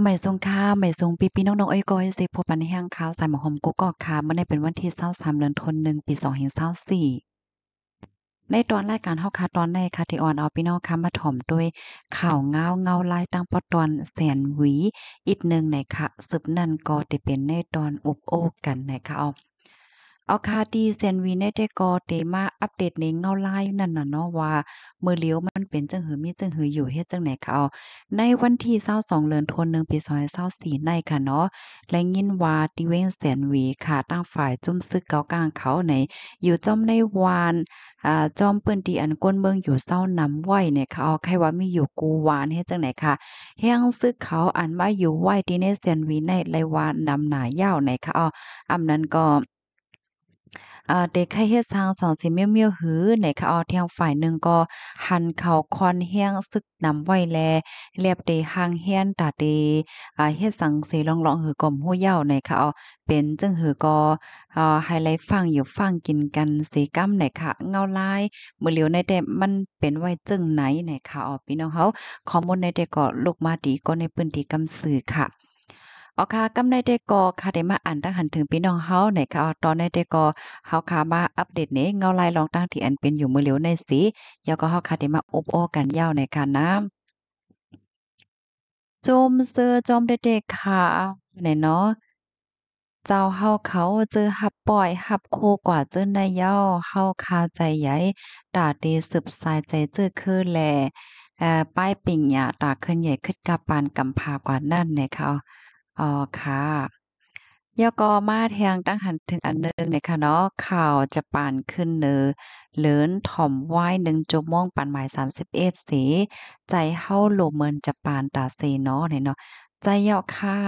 ไหม่ทรงค่าไหม่ทรงปีปีน้องๆเอ้ยก้อยสิพบปันแห้งข้าวใส่หมอหอมกุ๊กกอกค่ะเมื่อในเป็นวันที่เศร้าสามเดือนทนหนึ่งปีสองเห็นเศร้าสี่ในตอนแรกการเฮาคาตอนในคาติออนเอาพี่น้องค่ะมาถ่อมด้วยข่าวเงาเงาลายตั้งปอตอนแสนหวี อีกหนึ่งในค่ะสืบนั่นก็ตะเป็นในตอนอบโอ้กันในค่ะเอาเอาคาดีเซนวีเนเตกอเตมาอัปเดตในเงาไล่นั่นน่ะเนาะว่าเมื่อเลี้ยวมันเป็นจังหือมีจังหืออยู่เฮ็ดจังไหนคเอาในวันที่22เดือนธันวาคมปี2024ในค่ะเนาะ และยินว่าติเว้เซสนวีค่ะตั้งฝ่ายจุ้มซึกเกากลางเขาในอยู่จอมในวาน อ่าจอมเปิ้นตีอันก้นเมืองอยู่เศร้านำไหวเนี่ยค่ะเอาใครว่ามีอยู่กูวานเฮ็ดจังไหนค่ะแห่งซึกเขาอันมาอยู่ไหวตีเนเซนวีในไรวานนำหน้ายาวในค่ะเอาอำนั้นก็เด็กให้เฮ็ดทางสองสิเมี่ยวๆหือในค่ะออเทียงฝ่ายหนึ่งก็ หันเข่าคอนเฮียงซึกนำไว้แลเรียบเดหางเฮียนตาเดอ่าเฮ็ดสังสีลองๆหือก่อมหู้ยาวในค่ะออเป็นจึงหือก็อ่าไฮไลท์ฟังอยู่ฟังกินกันสีกำในคะเงาลาย มื้อเหลียวในแต่มันเป็นไว้จึงไหนในค่ะออพี่น้องเฮาข้อมูลในแต่ก็ลูกมาดีก็ในพื้นที่กำสื่อค่ะอ๋อค่ะกำในเตกอค่ะได้มาอ่านตั้งหันถึงพี่น้องเฮาในค่ะตอนในเตกอเฮาค่ะมาอัปเดตีนเงาลายรองตั้งที่อันเป็นอยู่มือเหลียวในสียาวก็เฮาค่ะได้มาอบโอกันยาวในค่ะนะจมเสือจอมเด็กๆค่ะไหนเนาะเจ้าเฮาเขาเจอหับปล่อยหับโคกว่าเจอในเย้าเฮาคาใจใหญ่ด่าดีสืบสายใจเจอคือแลป้ายปิ่งหยาตาขึ้นใหญ่ขึ้นกาปานกำพากว่านั่นเนี่ยเขาอ๋อค่ะยกอมาเทียงตั้งหันถึงอันเึ่งในค่ะเนาะข่าวจะปานขึ้นเนือเหลินถ่อมไหวหนึ่งจุมงปันหมายสามสิบเอ็ดสี ใจเฮาโลเมินจะปานตาเซเนาะเนาะใจเยาะค่ะ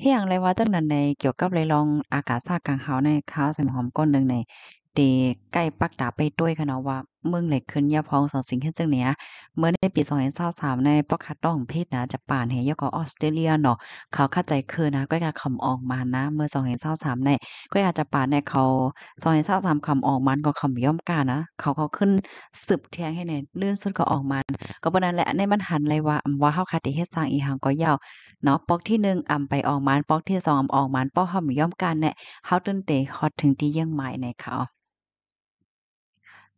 เฮียงเลยว่าจังนั้นใน เกี่ยวกับเลยลองอากาศซากกลางเขาในข้าวใส่หอมก้นหนึ่งในเดใกล้ปักดาไปด้วยค่ะเนาะว่าเมืองเหล็กขึ้นยาพองสองสิ่งเฮ็ดจังเนี้ย เมื่อในปีสองพันสามในปอกคัดต้องเพศนะ จะป่านเหยก็ออสเตรเลียเนาะเขาเข้าใจคือนะก็กะคํำออกมานะ เมื่อสองพันสามในก็อาจจะป่านในเขาสองพันสามคำออกมันก็คำย่อมกานะเขาเขาขึ้นสืบเทียงให้ในเลื่อนสุดก็ออกมันก็พระนั้นแหละในมันหันเลยว่าว่าเฮาคาติเฮ็ดสร้างอีหังก็ยาวเนาะปอกที่หนึ่งอำไปออกมันปอกที่สองอำออกมันปอกเฮาย่อมกันเนี่ยเฮาตื่นเตฮอดถึงที่เยี่ยงหมายในเขา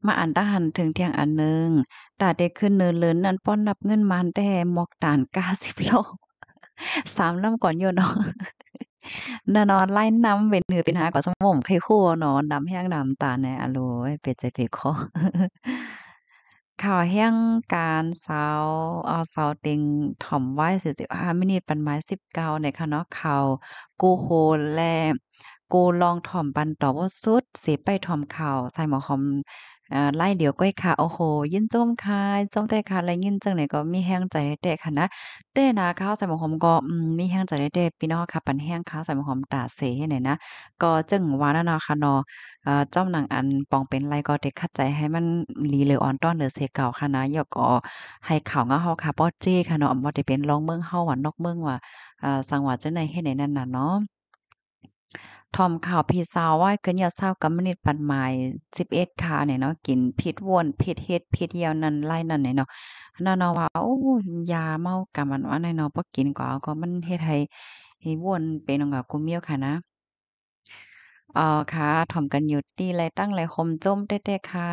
มาอ่านทหารถึงเที่ยงอันหนึ่งตาเด็กขึ้นเนินเลินนั้นป้อนนับเงินมันแต่หมอกตานกาสิบโลสามลำก่อนโยนอนนอนอนไล่น้ำเป็นหือเป็นหาก่อนสมมไข้คู่นอนดำแห้งดำตาในอโลเป็ดใจเป็ดคอข่าวแห้งการเสาเอาเสาติงถ่อมไว้สิบห้ามินิปันไม้สิบเก้าในคณะเข่าวกูโฮและกูลองถ่อมปันต่อว่าสุดเสียไปถ่อมข่าวใส่หมอคอมอ่าไล่เดี๋ยวก้อยค่ะโอ้โหยินจมคายจมแต่ค่ะไรยินจังเลยก็มีแห้งใจแต่ค่ะนะแต่นะข้าวใส่หมกหอมก็มีแห้งใจแต่พี่น้องค่ะปันแห้งข้าวใส่หมกหอมตาเสให้หน่อยนะก็จึงวาน่นนาค่ะนอ่จ้อมหนังอันปองเป็นไรก็เด็กคัดใจให้มันลีเลยออนต้อนเหลือเสเก่าค่ะนะยากอให้ข่าวงาเฮาค่ะป้อเจ้ค่ะเนาะว่าจะเป็นรองเมืองเฮาหวานนอกเมืองว่าอ่าสังหวัดจังไหนให้ไหนนั่นน่ะเนาะทอมข่าวพีสาวว่าเกินยาเศร้ากับมนิดปันหมายสิบเอ็ดคาเนี่ยเนาะกินพิษวนพิษเฮ็ดพิษเยียวนั่นไล่นั่นเนี่ยเนาะนั่นเนาะว่าโอ้ยาเมากบมันว่าในเนาะพอกินก็อาก็มันเฮ็ดให้ให้วนเป็นองกับกูเมียวค่ะนะเอ่อค่ะถ่อมกันอยู่ดีไรตั้งไรคมจมเต้ๆค่ะ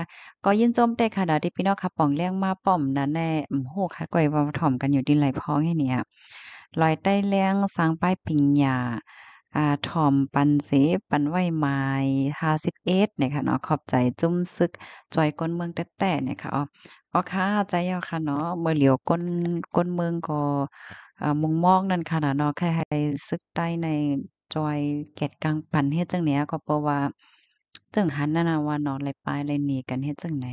ก็ยินจมเต้ค่ะเดี๋ยวที่พี่น้องค่ะป่องเลี้ยงมาป่อมนั้นแน่โหค่ะก่อยว่าถ่อมกันอยู่ดีไรพ้องให้เนี่ยลอยใต้เลี้ยงสร้างป้ายปิงยาอ่าทอมปันเสปันไหวไม้ห้าสิบเอ็ดเนี่ยค่ะเนาะ ขอบใจจุ้มซึก จอยก้นเมืองแต่แต่เนี่ยค่ะอ๋ออ๋อค่ะใจยาค่ะเนาะ เมื่อเหลียวก้นก้นเมืองก็มุงมองนั่นค่ะเนาะ แค่ให้ซึกใต้ในจอยแกดกลาง ปันเฮ็ดจังเนี้ยก็เพราะว่า จึงหันนานาว่านอนเลยปลายเลยหนีกันเฮ็ดจังไหน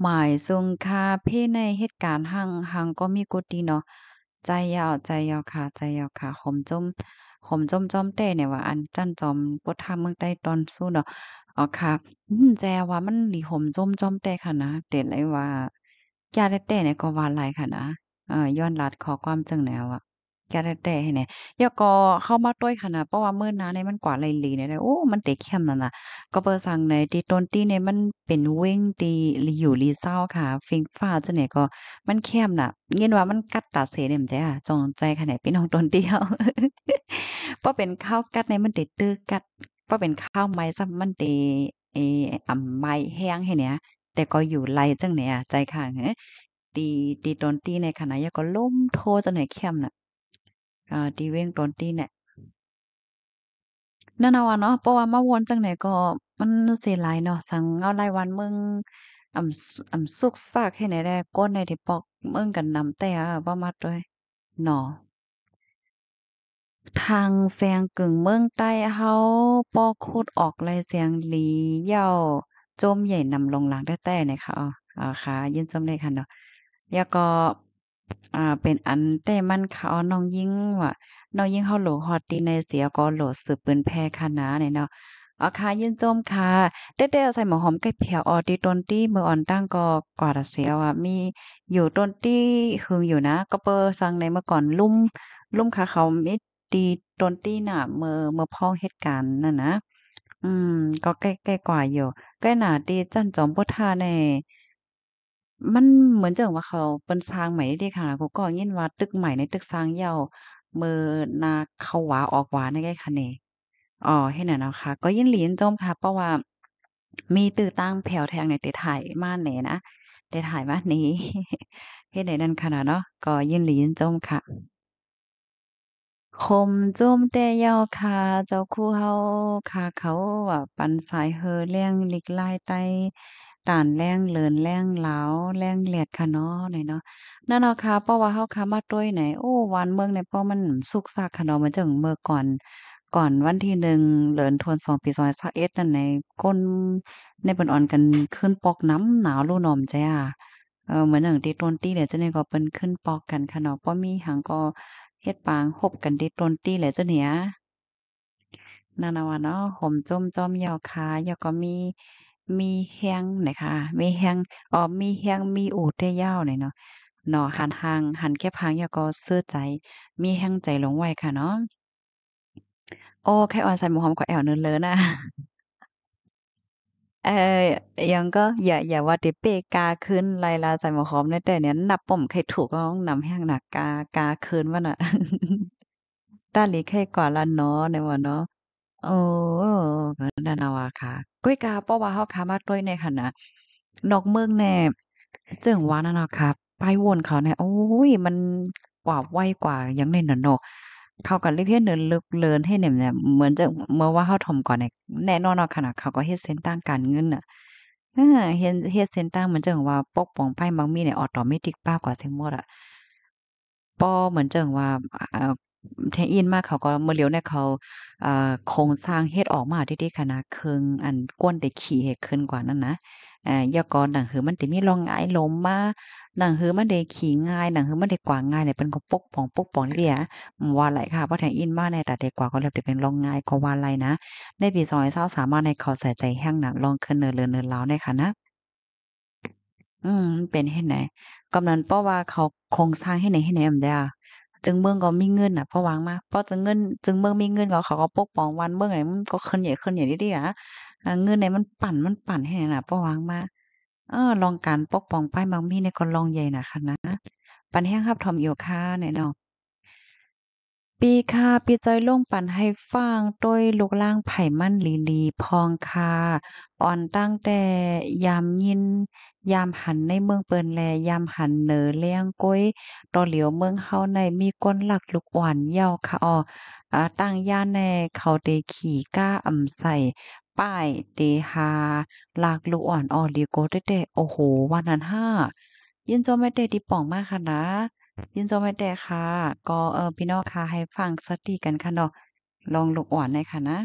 หมายซุงค่าเพ่ในเหตุการณ์หังหางก็มีกดีเนาะใจยาวใจยาวค่ะใจยาวค่ะขมจมขมจมจอมเต้เนี่ยว่าอันจันจอมปดทาเมืองใด้ตอนสู้เนาะอ๋อค่ะแจว่ามันหลีขมจมจอมเต้ค่ะนะเด็ดเลยว่าจาเต้เนี่ยก็ว่าไลค่ะนะเอ่อย้อนลัดขอความจังแนวอ่ะแต่ให้เนี่ยยก็เข้ามาต้วยขนาดเพราะว่ามื่อนานในมันกว่าไรลีเนี่ยโอ้ มันเตะเข้มนั่นน่ะ ก็เปิดสั่งในที่ต้นที่เนี่ยมันเป็นเว้งตีรีอยู่ลีเศร้าค่ะ ฟิงฟ้าจะเนี่ยก็มันเข้มน่ะ เงี้ยว่ามันกัดตาเสเนี่ยมจ้ะจงใจขนาดพี่น้องต้นเดียว เพราะเป็นข้าวกัดในมันเตะตื้อกัด เพราะเป็นข้าวไม้ซ้ำมันเตะเออ่ำไม้แห้งให้เนี่ย แต่ก็อยู่ไรจังเนี่ยใจค่ะเฮ้ตีตีตอนตีในขณะยงก็ล้มโทจะไหนเข้มน่ะดีเว်းတွန်တเนี่ยนั่นเอาเนาะเพราะว่ามาวนจังไหนก็มันเสียหลายเนาะทั้งเอารายวันมึง อำ อำสุกซากให้ไหนได้ก้นในที่ปอกมึงกันนำแต่บ่มาด้วยหนอทางแยงกึ่งเมืองใต้เฮาปอคุดออกลายเสียงหลีเย่าจมใหญ่นำลงหลังได้แต่หนค่ะอ๋อค่ะยินจมได้ค่ะเนาะยาก็อ่า เป็นอันแต่มันเขาน้องยิงว่าน้องยิงเขาโหลฮอดตีในเสียก็โหลดสืบปืนแพ่คะนาเนี่ยเนาะอาคายินโจมค่ะเต้เต้ใส่หมอหอมไก่เผียวออดีต้นตี้เมื่ออ่อนตั้งก็กวาดเสียวอ่ะ มีอยู่ต้นตี้หึงอยู่นะ ก็เปอร์สังในเมื่อก่อนลุ่ม ลุ่มค่ะ เขาไม่ดีต้นตี้หนาเมื่อเมื่อพ้องเหตุการณ์นั่นนะ อืม ก็ใกล้ใกล้กว่าอยู่ใกล้หนาดีจันจอมพุทธาในมันเหมือนเจิงว่าเขาเป็นสร้างใหม่เด้ค่ะก็ก็ยินว่าตึกใหม่ในตึกสร้างเยาวเมื่อนาเข้าหวาออกหวาในไงคะนเน่อ๋อเฮ็ดน่นเนาะค่ะก็ยินหลีินจมค่ะ เพราะว่า มีตื้อตั้งแผ่วแทงในเตาถมาแหน่นะเตถมาแาน่เฮ็ดได้นั่นขนาดเนาะก็ยินหลีินจมค่ะขมจมแต่เย้าคาเจ้าคู่เฮาคาเขาว่าปันสายเฮอเลี้ยงลิกลายไตตานแรงเลินแรงเหลาแรงเหลียดค่ะเนาะหน่เนาะนั่นเนาะค่ะเพราะว่าเฮาค่ะมาต้วยไหน โอ้วันเมืองในเพราะมันสุกซากค่ะเนาะมันจังเมื่อก่อน ก่อนวันที่หนึ่งเหลินทวนสองปีซอยซาเอสนั่นในก้นในบนอ่อนกันขึ้นปอกน้ำหนาวลู่นอมใจอ่ะเออเหมือนอย่างตีต้นตี้เหล่จะเนี่ยก็เป็นขึ้นปอกกันค่ะเนาะป้อมีหางก็เฮ็ดปางหบกันตีต้นตี้เหล่จะเนี่ยนานาวะเนาะห่มจมจอมยาวขายาวก็มีมีเฮ้งนะคะมีเฮ้งอ๋อมีเฮ้งมีอูดได้ยาวหน่อยเนาะเนาะหันหางหันแค่พังยาก็เสื้อใจ มีแห้งใจลงไว้ค่ะเนาะ โอ้แค่ออนใส่หมูหอมก็แอวเนินเลยนะเออยังก็อย่าอย่าว่าเดเปกาคืนลายลาใส่หมูหอมในแต่เนี้ยนับปมใครถูกก็ต้องนำแห้งหนักกากาคืนว่าน่ะ ต้าหลีแค่ก่อนละเนาะในวันเนาะโอ้นานาวาค่ะก้ยกาเพราะว่าเฮาคามาต้ยในขณน่ะนอกเมืองแน่เจิงว่านั่นเนาะค่ะ ไปวนเขาเนี่ยโอ้ยมันกว่าไวกว่ายังใน่นั่นเนาะเขากนเลยเพ็เนินลึกเลินให้เน่่ยเหมือนจะเมื่อว่าเฮาถมก่อนเนี่ยแน่นอนเนาะค่ะนะเขาก็เฮ็ดเส้นตั้งการเงินน่ะอเฮ็ดเฮ็ดเส้นตั้งเหมือนจังว่าปกป้องไั่บางมีเนี่ยออโตเมติกป้ากว่าเสียหมดอะป่เหมือนจังว่าอ่าแทอินมากเขาก็เมื่อเลียวเนี่ยเขาเอ่อโครงสร้างเฮ็ดออกมาไดีๆขนะดครึงอันก้นแต่ขี่เฮ็ดขึ้นกว่านั้นนะอ่ายากอนหนังหือมันติมีรองงายล้มมาหนังหือมันได้ขี่ง่ายหนังหือมันได้กว่าง่ายเนี่ยเป็นกะปกป้องปกป้องเลียว่าไหลค่ะเพราะแทงอินมากในแต่เด็กกว่าก็เลยเป็นรองง่ายกว่าไหลนะในปีซอยเศร้าสามารถในเขาใส่ใจแห้งหนังลองขึ้นเนินเรือนเนินเล้าในค่ะนะอืมเป็นให้ไหนกำนันเพราะว่าเขาโครงสร้างให้ไหนให้ไหนอ่าเดียจึงเมืองก็มีเงินอ่ะพอวางมา พอจึงเงินจึงเมืองมีเงินก็เขาก็ปกป้องวัน เมืองไหนมันก็ขึ้นใหญ่ขึ้นใหญ่ดีีอ่ะเงินไหนมันปั่นมันปั่นให้น่ะพอวางมาเออลองการปกป้องป้ายมังมีในก็ลองใหญ่นะคะนะปันแห้งครับทอมอยค่ะเนี่ยเนาะปีค่ะปีจอยลงปั่นให้ฟังต้วยลูกล่างไผ่มั่นลีลีพองค่ะอ่อนตั้งแต่ยามยิน ยามหันในเมืองเปินแล ยามหันเหนือเลี้ยงก้อยต่อเหลียวเมืองเฮาในมีก้นหลักลูกอ่อนเย้าค่ะอ่อตั้งย่านในเขาเตขี่ก้าอ่ำใส่ ป้ายเตหาลากลูกอ่อนออดีโกเตเตโอ้โหวันนั้นห้ายินจอไม่เตดีป่องมากค่ะนะยินโจมไม่แต่ค่ะก็เออพี่น้องค่ะให้ ฟังสติกัน ค่ะ เนาะ ลองลูกอ่อนเลยค่ะนะ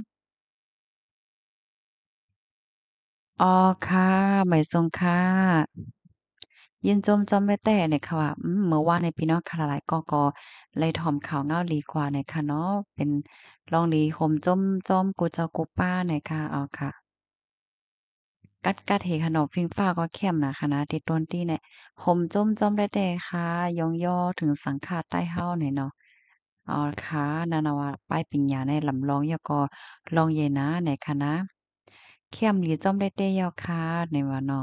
อ๋อค่ะหมายทรงค่ะ ยินจมจอมไม่แต่เนี่ยค่ะว่าเมื่อวานในพี่น้องคาหลายก็ก็เลยถ่อมข่าวเงาลีกว่าเนี่ยค่ะเนาะ เป็นลองลีหฮมจมจอมกูเจ้ากูป้าเนี่ยค่ะ อ๋อค่ะกัดกัดเหขนมฟิงฟ้าก็เข้มนะคณะที่ต้นที่เนี่ยห่มจมจมได้แต่ค่ะยองย่อถึงสังขาดใต้เฮาเนี่ยเนาะอ๋อค่ะนานาวาป้ายปิญญาในลำลองยกอลองเยนะในคณะเข้มหรือจมได้แต่ยอค่ะในวันา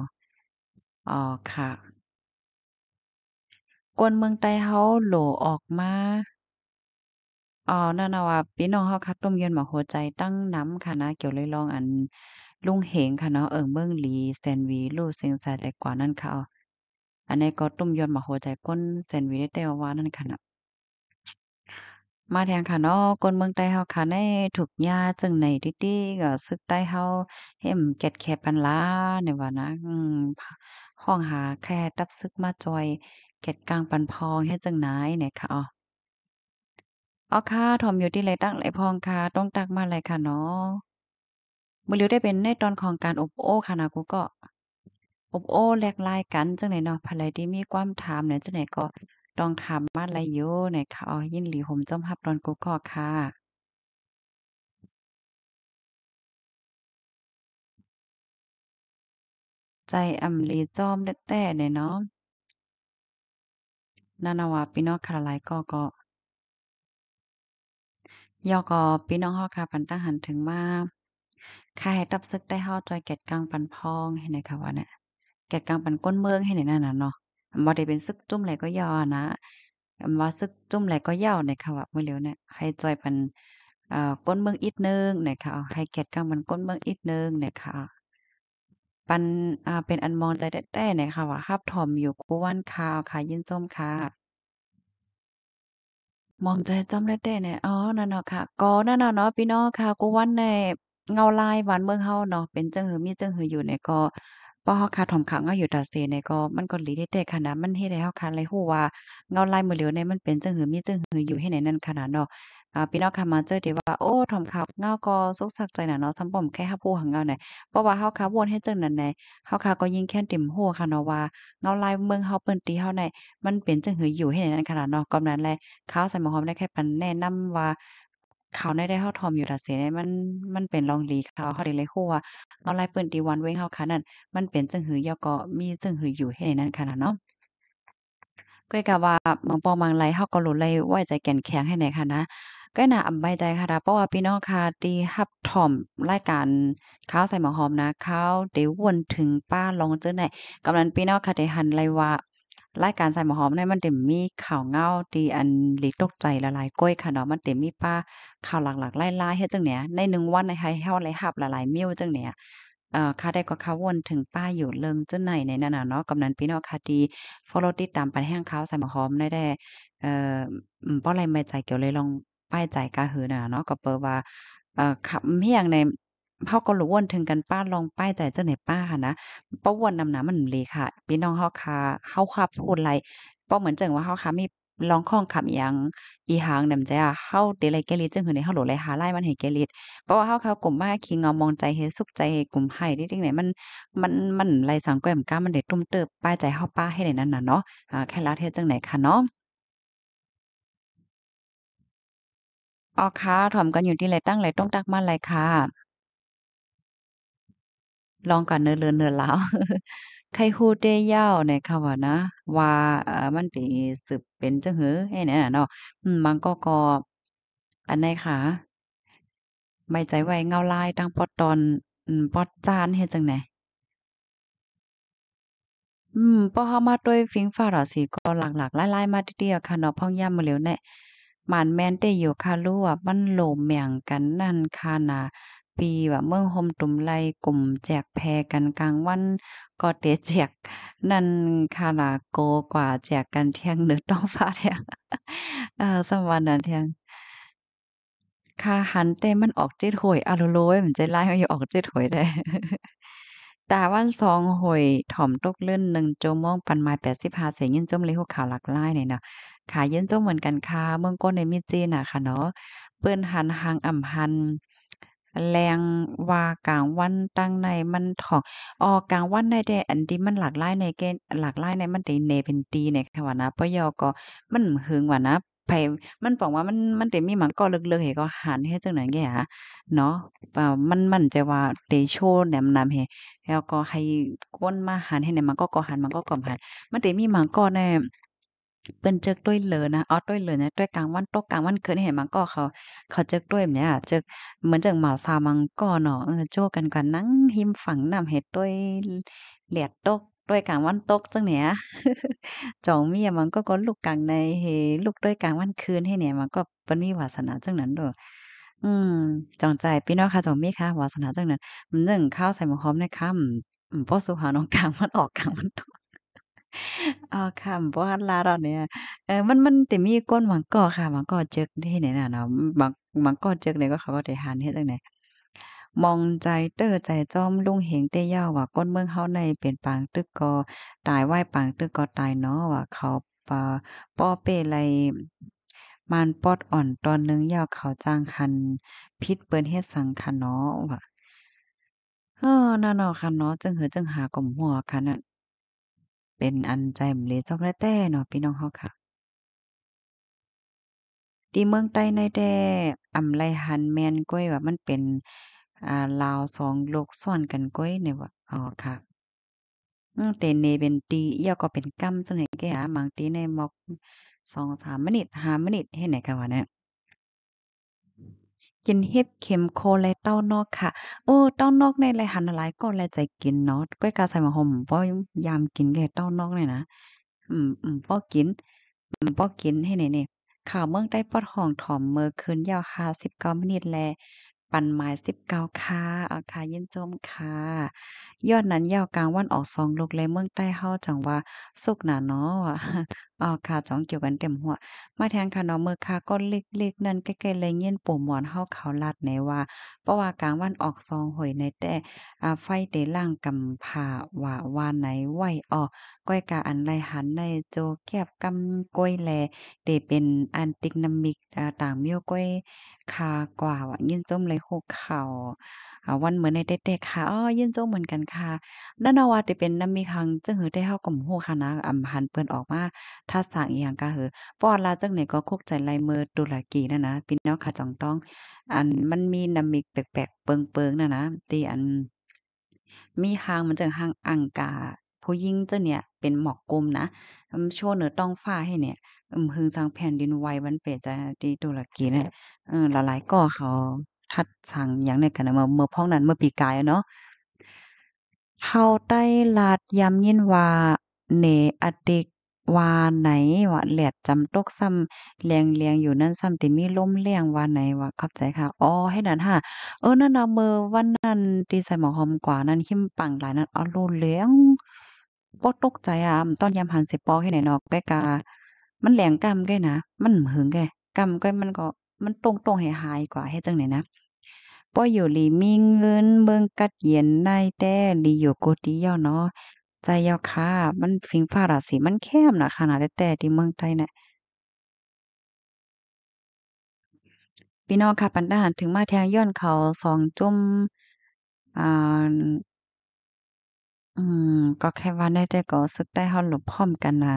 อ๋อค่ะ กวนเมืองใต้เฮาโหลออกมาอ๋อนานาวาพี่น้องเฮาคัดต้มเย็นหมอหัวใจตั้งน้ำค่ะนะเกี่ยวเลยลองอันลุงเหงค่ะเนาะเอิงเบิ้งลีแซนวีลู่เซงสายแต่กว่านั่นค่ะอันนี้ก็ตุ้มยอนมาโหใจก้นแซนวีได้แต่ว่านั่นค่ะนะ มาแทงค่ะเนาะก้นเมืองใต้เฮาค่ะในถูกยาจึงในดี้ๆก็ซึกใต้เฮาเฮ็มแกดแคบปันลาในว่านะอืมห้องหาแค่ตับซึกมาจอย เกตกลางปันพองเฮ็ดจังไหนเนี่ยค่ะอ๋ออ๋อค่ะทอมอยู่ที่ไรตั้งไรพองค่ะ ต้องตักมาไรค่ะเนาะมื่อเล็วได้เป็นในตอนของการอบโอ้ค่ะนะกูก็อบโอ้แลกไล่กันจังไหนเนาะภายที่มีความถามเนี่ยจังไหนก็ต้องถามมาลายโยเนี่ยค่ะอ๋อยินหลีผมจอมฮับตอนกูก็ค่ะ ใจอำลีจอมแต่เนี่ยเนาะนานาวาปีนอกคาราไลก็ก็ยอก็ปีนอกฮอค่ะปันตาหันถึงมาค่าให้ตับซึกได้ห่าจอยแกดกลางปันพองให้ไหนค่ะ ว่าเนี่ย แกดกลางปันก้นเมืองให้ไหนนั่นน่ะเนาะบ่ได้เป็นซึกจุ่มไหลก็ย่อนะว่าซึกจุ่มไหลก็ย่าในค่ะว่ามื่อเร็วเนี่ยให้จอยปันเอ่อก้นเมืองอีกนึงนะคะให้แกดกลางปันก้นเมืองอีกนึงนะคะปันอ่าเป็นอันมองใจแต้ๆนะคะว่าฮับถอมอยู่กูวันข่าวค่ะยินส้มค่ะ มองใจจอมแต้ๆเนี่ยอ๋อนั่นเนาะค่ะก็นั่นเนาะพี่น้องค่ะกูวันในเงาลายหวานเมืองเฮาเนาะเป็นจังหือมีจังหืออยู่ในก็พอเฮาคาถอมขังเฮาอยู่ตาเซในก็มันก็หลีได้แต่ขนาดมันเฮ็ดให้เฮาคันเลยฮู้ว่าเงาลายมื้อเหลียวในมันเป็นจังหือมีจังหืออยู่ให้ไหนนั่นขนาดเนาะอ่าพี่น้องค่ะมาเจอเดี๋ยวว่าโอ้ถอมขับเงาก็สุขสักใจน่ะเนาะซ้ำบอมแค่ฮับผู้หังเงาไหนเพราะว่าเฮาคาวนให้จังนั้นไหนเฮาคาก็ยิ่งแค่นติ่มฮู้ค่ะเนาะว่าเงาลายเมืองเฮาเปิ้นตีเฮาไหนมันเป็นจังหืออยู่ให้ไหนนั่นขนาดเนาะกํอนั้นแลข้าวใส่หมอหอมได้แค่ปันแนะนำว่าเขาในได้เ้าทอมอยู่ล่ะเสได้มันมันเป็นรองลีเขาเขาได้เลยคร้ว่าเอาลายเปิ้นตีวันเว้งเฮาค่ะนั่นมันเป็นจั่งหือยอก็มีจั่งหืออยู่ให้นั้นค่ะเนาะก็ยกะว่าบางปองบางไลเฮาก็รู้เลยไว้ใจแก่นแข็งให้ไหนค่ะนะก็น่าอับใบใจค่ะเพราะว่า พี่น้องค่ะที่รับทอมรายการ ข้าวใส่หมอหอมนะข้าวดียวนถึงป้าลองเจ้อไหนกำลังพี่น้องค่ะได้หันไลยว่ารายการใส่หมอหอมเนี่ยมันเต็มมีข่าวเงาดีอันลีกตกใจละลายก้อยค่ะเนาะมันเต็มมีป้าข่าวหลักๆไล่ๆเฮ็ดจังเนี่ยในหนึ่งวันในไฮเฮาไรหับละลายมิ้วจังเนี่ยเอ่อค่ะได้ก็ค่ะวนถึงป้าอยู่เลิงจังไหนในนั้นน่ะเนาะกำนันพี่น้องค่ะดีฟอลโลติดตามปันแห้งเขาใส่หมอหอมได้ได้ เอ่อเพราะอะไรไม่ใจเกี่ยวเลยลองป้ายใจกะหือน่ะเนาะก็เปิดว่า เอ่อขับเฮียงในเฮาก็รู้วนถึงกันป้าลองป้ายใจเจ้าไหนป้าค่ะนะป้าวนนำน้ำมันเลยค่ะพี่น้องเฮาค่ะเฮาคาพูดไรป้าเหมือนจังว่าเฮาค่ะมีลองข้องขับยังอีหางนำใจอ่ะเฮาเดลัยแกลิดจังหือในเฮาโหลไลหาไล่มันให้แกลิดเพราะว่าเฮาเขากลุ่มมาคิงเงามองใจเฮสุขใจกลุ่มไห้ได้จังไหนมัน มันมันไรลสังแกมก้ามันได้ตุ้มเติบป้ายใจเฮาป้าให้ได้นั่นน่ะเนาะอ่าแค่ละเทศจังไหนค่ะเนาะอ๋อค่ะถ่อมกันอยู่ที่ไรตั้งไรต้องตักมาไรค่ะลองกันเน้อเลอนเนิเหลาวใคร ฮู้เตยยาวในค่ะว่านะว่าเออมันตีสืบเป็นจังหือไอ้น่นี่ยเนาะมันก็กออันไหนคะไม่ใจไว้เงาลายตั้งปอตอนปอจานเฮ็ดจังไหน อืมปอเฮามาด้วยฟิงฟ้าราศีก็หลักๆหลาย ๆ มาทีเดียวค่ะเนาะพ่องย่ามาเหลียวเน่มันแม่นเตอยู่ค่ะรู้ว่า มันโลมแม่งกันนั่นค่ะนะปีว่า เมืองห่มตุ่มไลกลุ่ม แจกแพรกันกลางวัน ก็เตะแจกนั่นคาลาโกกว่าแจกกันเที่ยงเนือต้องฟ้าเที่ยงเอ่อสมวันนั้นเที่ยง คาหันเต้มันออกเจ็ดหวยอารุโลยเหมือนใจร้ายเขาอยู่ออกเจ็ดหวยได้ตาวันสองหวยถ่อมตกเลื่อนหนึ่งโจมองปันไม้แปดสิบห้าเสียงยินจมเลยหัวข่าวหลักไล่เนี่ยเนาะขายินจมเหมือนกันค่ะเมืองก้นในมิจีน่ะค่ะเนาะเปิ้นหันหางอ่ำหันแรงว่ากลางวันตั้งในมันถอกออกกลางวันได้แต่อันที่มันหลากหลายในเกหลากหลายในมันตีเนเป็นตีในขวานะปยอก็มันหึงว่านะไปมันบอกว่ามันมันต็มีหมังก็เลิกๆเฮก็หันให้จังไหนแกฮะเนาะมันมันใจว่าเตโชแหนมนำเ้แล้วก็ให้ก้นมาหันให้เนี่ยมันก็ก็หันมันก็กอมหันมันต็มีหมังก็เน่เปิ้นเจิกด้วยเหลอนะออดด้วยเหลอเนี่ยด้วยกลางวันตกกลางวันคืนเห็นมังก็เขา เขาเจิกด้วยเนี่ยเจิกเหมือนจังหมาซามังก็เนาะ เออโจกันกันนั่งหิมฝังนำเห็ดด้วยเหลียดตกด้วยกลางวันตกจังเนี่ยจองเมียมันก็ก็ลูกกลางในเฮลูกด้วยกลางวันคืนให้เนี่ย มันก็เป้นมีวาสนาจังนั้นด้ออืมจองใจพี่น้องค่ะจองมีค่ะ วาสนาจังนั้นมันนึ่งข้าวใส่หมูหอมในค่ำพ้อสุภาน้องกลางมันออกกลางวันตกอาค่ะบ่ฮันลาดอกเนี่ยเออมัน มันติมีก้นหวังก่อค่ะ หวังก่อเจิกที่ไหนน่ะเนาะหวังหวังก่อเจิกเนี่ยก็เขาก็ได้หันเฮ็ดจังไดมองใจเต้อใจจ้อมลุงเหงเต้ย่าว่าก้นเมืองเฮาในเป็นปางตึกก่อตายวหวปางตึกก่อตายเนาะว่าเขาปาป้อเป้ไลมารปอดอ่อนตอนหนึ่งยาวเขาจางคันพิดเปิ้นเฮ็ดสังคะเนะว่าเฮ้อนั่นเนาะคันเนาะจึงหือจึงหากลม่ัวคันนั่นเป็นอันใจมเลยจอกแร้แต่เนาะพี่น้องเฮาค่ะตีเมืองใต้ในแต่อำไลหันแมนก้อย ว่า มันเป็นอ่าลาวสองโลกซ้อนกันก้อยเนี่ยว่าอ๋อค่ะเตเนเป็นตีเี่ยวก็เป็นกมจังไหนแกหามังตีในหมอกสองสามมินิทหามินิทเห็นไหนกันวะเนี่ยกินเฮ็บเข็มโคและเต้านอกค่ะโอ้เต้านอกในไรหันหลายก็แลใจกินเนาะก้อยกาใส่หมาห่มป้อยามกินแก่เต้านอกเนี่ยนะ อืมอืมป้อกินอืมป้อกินให้เนี่ยเนี่ย ข่าวเมืองได้ปอดห้องถอมเมื่อคืนยาวห้าสิบเก้ามินิทแลปันหมายสิบเก้าค่ะอาคาเยินจมค่ะยอดนั้นยาวกลางวันออกสองลูกเลยเมืองใต้เฮาจังว่าสุกหนาเนาะอาคาจ้องเกี่ยวกันเต็มหัว มาแทงค่ะเนาะเมื่อค่ะก็เล็กๆนั่นใกล้ๆเลยเย็นปุ่มหมอนเฮาเขาลัดไหนว่า เพราะว่ากลางวันออกซองหอยในแต่ไฟเตล่างกำผ่าว่าวานไหนไหวออกก้อยกาอันไรหันในโจแกบกำก้อยแลเตเป็นอันติกนามิกต่างมี้วก้อยคากว่าว่ยินจมเลยโคกเข่าวันเหมือนในเตๆค่ะอ๋อยินจมเหมือนกันค่ะด้านว่าจะเป็นน้ำมีคัง จึงหือได้เ้ากลมหูค่ะนะอำหันเปิ้นออกมาถ้าสั่งอี่าังก็หือป้อนลาจังไหนก็คุกใจลายมือตุรกีนั่นนะพี่น้องค่ะจองต้อง อันมันมีน้ำมีแปลกๆเปิงๆนั่นนะตีอัน มีหางมันจังหางอังกาผู้ยิ่งเจ้าเนี่ยเป็นหมอกกลมนะโชว์เหนือต้องฟ้าให้เนี่ยฮือทางแผ่นดินไ้วันเปจะดีตุรกีเนี่ยเออหลาย ๆก่อเขาทัดสั่งอย่างในกันเมื่อเมื่อพ้องนั้นเมื่อปีกายเนาะเข้าใต้ลาดยำยินว่าเนอติกว่าไหนว่าแหลดจำตกซ้ำียงเลียงอยู่นั่นซ้ำติมีล้มเลียงว่าไหนว่าเข้าใจค่ะอ๋อให้นั้นค่ะ เออนั่นเอาเมื่อวันนั้นตีใส่หมอหอมกว่านั้นหิ้มปังหลายนั้นเอาลูเลี้ยงบ่ตกใจอ่ะตอนยามหันสิปอแค่ไหนเนาะแกกา มันแหลงกำแกนะ มันหึงแกกำแกมันก็ มันตรงตรงให้หายกว่าให้จังไหนนะ ป้ออยู่หลีมีเงินเบิ่งกัดเย็นในแต่ลีอยู่โกติเยาเนาะ ใจเยาค่ะมันฟิงฟ้าราศีมันแคบนะ ขนาดแต่ที่เมืองไทยเนี่ยพี่น้องค่ะปันดาหันถึงมาแทงย้อนเขาสองจุ่มอ่าอืมก็แค่ว่าได้แต่ก็สึกได้เฮาหลบพร้อมกันน่ะ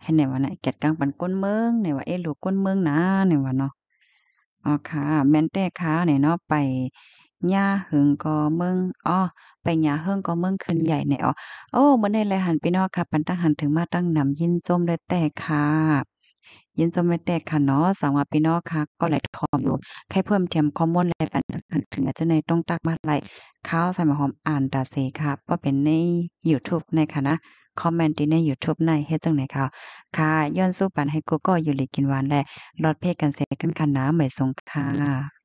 ให้ในว่าน่ะแกดกลางปันก้นเมืองในว่าเอ๊ะลูกก้นเมืองนะในว่าเนาะอ๋อค่ะ แม่นแต่ค่ะไหนเนาะไปหญ้าหึงก็เมืองอ๋อไปหญ้าหึงก็เมืองขึ้นใหญ่แน่อ๋อโอ้มื้อนี้แลหันพี่น้องค่ะปันตั้งหันถึงมาตั้งนำยินโจมเลยแต่ค่ะยินจมไม่แตกค่ะเนาะสังว่าพี่น้องค่ะ ก็หลทอมอยู่ แค่เพิ่มเทิมคอมมอนเลยปันถึง อาจจะในต้องตักมาไหลข้าวใส่หอมอ่านตาเซค่ะก็เป็นใน YouTube ในค่ะนะ คอมเมนต์ที่ใน YouTube ในเฮ็ดจังไหนค่ะ ค่ะย้อนสู้ปันให้กูก็อยู่หลีกินวานและรอดเพกกันเสกันคันนะไม่สงค่ะ